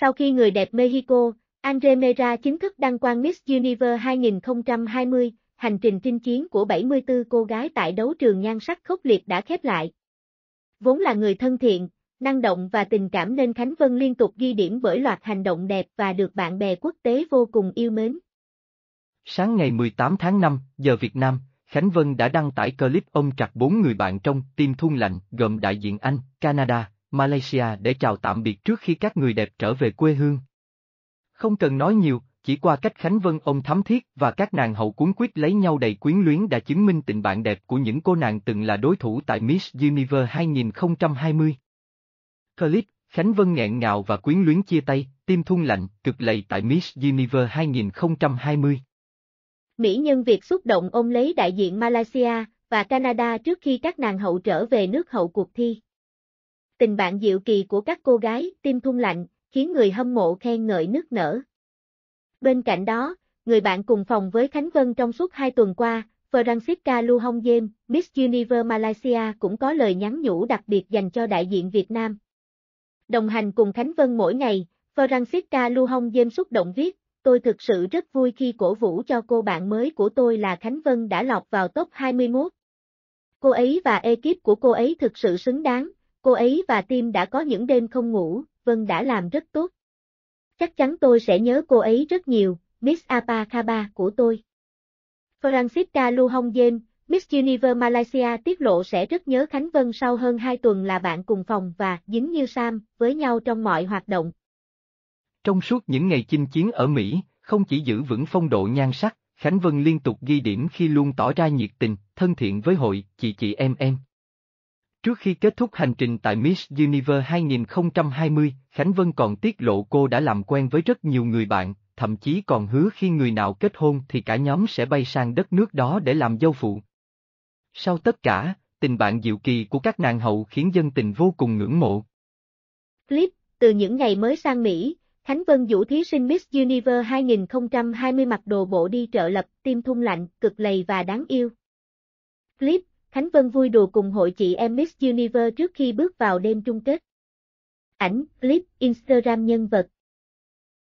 Sau khi người đẹp Mexico, Andre Mera chính thức đăng quang Miss Universe 2020, hành trình chinh chiến của 74 cô gái tại đấu trường nhan sắc khốc liệt đã khép lại. Vốn là người thân thiện, năng động và tình cảm nên Khánh Vân liên tục ghi điểm bởi loạt hành động đẹp và được bạn bè quốc tế vô cùng yêu mến. Sáng ngày 18 tháng 5, giờ Việt Nam, Khánh Vân đã đăng tải clip ôm chặt bốn người bạn trong team thun lạnh gồm đại diện Anh, Canada, Malaysia để chào tạm biệt trước khi các người đẹp trở về quê hương. Không cần nói nhiều, chỉ qua cách Khánh Vân ông thắm thiết và các nàng hậu cuốn quýt lấy nhau đầy quyến luyến đã chứng minh tình bạn đẹp của những cô nàng từng là đối thủ tại Miss Universe 2020. Clip, Khánh Vân nghẹn ngào và quyến luyến chia tay, tim thun lạnh, cực lầy tại Miss Universe 2020. Mỹ nhân Việt xúc động ôm lấy đại diện Malaysia và Canada trước khi các nàng hậu trở về nước hậu cuộc thi tình bạn diệu kỳ của các cô gái, tim thung lạnh, khiến người hâm mộ khen ngợi nức nở. Bên cạnh đó, người bạn cùng phòng với Khánh Vân trong suốt hai tuần qua, Francisca Lu Hong Jem, Miss Universe Malaysia cũng có lời nhắn nhủ đặc biệt dành cho đại diện Việt Nam. Đồng hành cùng Khánh Vân mỗi ngày, Francisca Lu Hong Jem xúc động viết, tôi thực sự rất vui khi cổ vũ cho cô bạn mới của tôi là Khánh Vân đã lọt vào top 21. Cô ấy và ekip của cô ấy thực sự xứng đáng, Cô ấy và Tim đã có những đêm không ngủ, Vân đã làm rất tốt. Chắc chắn tôi sẽ nhớ cô ấy rất nhiều, Miss Apakaba của tôi. Francisca Lu Hong Yen, Miss Universe Malaysia tiết lộ sẽ rất nhớ Khánh Vân sau hơn 2 tuần là bạn cùng phòng và dính như Sam với nhau trong mọi hoạt động. Trong suốt những ngày chinh chiến ở Mỹ, không chỉ giữ vững phong độ nhan sắc, Khánh Vân liên tục ghi điểm khi luôn tỏ ra nhiệt tình, thân thiện với hội, chị chị em em. Trước khi kết thúc hành trình tại Miss Universe 2020, Khánh Vân còn tiết lộ cô đã làm quen với rất nhiều người bạn, thậm chí còn hứa khi người nào kết hôn thì cả nhóm sẽ bay sang đất nước đó để làm dâu phụ. Sau tất cả, tình bạn diệu kỳ của các nàng hậu khiến dân tình vô cùng ngưỡng mộ. Clip, từ những ngày mới sang Mỹ, Khánh Vân Vũ thí sinh Miss Universe 2020 mặc đồ bộ đi trợ lập, tim thung lạnh, cực lầy và đáng yêu. Clip, Khánh Vân vui đùa cùng hội chị em Miss Universe trước khi bước vào đêm chung kết. Ảnh, clip, Instagram nhân vật,